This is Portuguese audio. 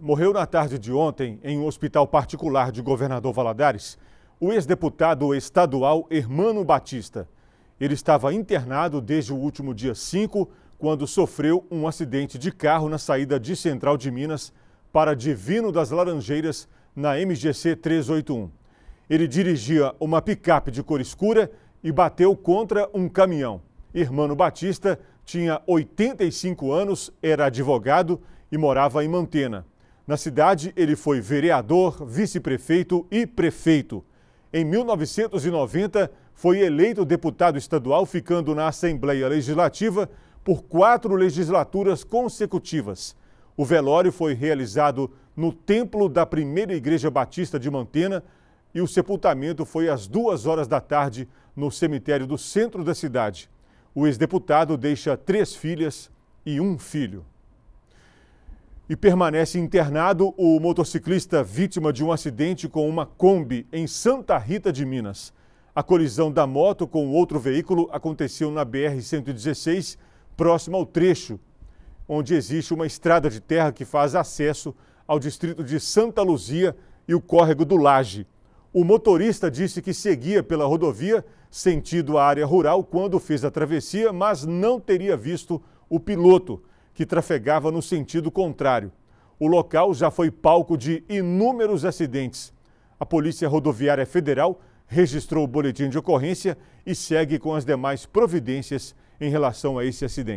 Morreu na tarde de ontem, em um hospital particular de Governador Valadares, o ex-deputado estadual Hermano Batista. Ele estava internado desde o último dia 5, quando sofreu um acidente de carro na saída de Central de Minas para Divino das Laranjeiras, na MGC 381. Ele dirigia uma picape de cor escura e bateu contra um caminhão. Hermano Batista tinha 85 anos, era advogado e morava em Mantena. Na cidade, ele foi vereador, vice-prefeito e prefeito. Em 1990, foi eleito deputado estadual, ficando na Assembleia Legislativa por quatro legislaturas consecutivas. O velório foi realizado no templo da primeira Igreja Batista de Mantena e o sepultamento foi às duas horas da tarde no cemitério do centro da cidade. O ex-deputado deixa três filhas e um filho e permanece internado o motociclista vítima de um acidente com uma Kombi em Santa Rita de Minas. A colisão da moto com outro veículo aconteceu na BR-116, próximo ao trecho, onde existe uma estrada de terra que faz acesso ao distrito de Santa Luzia e o córrego do Laje. O motorista disse que seguia pela rodovia sentido a área rural quando fez a travessia, mas não teria visto o piloto que trafegava no sentido contrário. O local já foi palco de inúmeros acidentes. A Polícia Rodoviária Federal registrou o boletim de ocorrência e segue com as demais providências em relação a esse acidente.